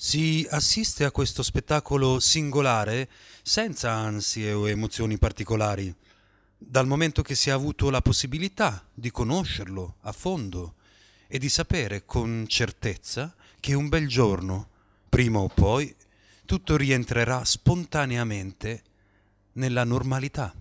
Si assiste a questo spettacolo singolare senza ansie o emozioni particolari, dal momento che si è avuto la possibilità di conoscerlo a fondo e di sapere con certezza che un bel giorno, prima o poi, tutto rientrerà spontaneamente nella normalità.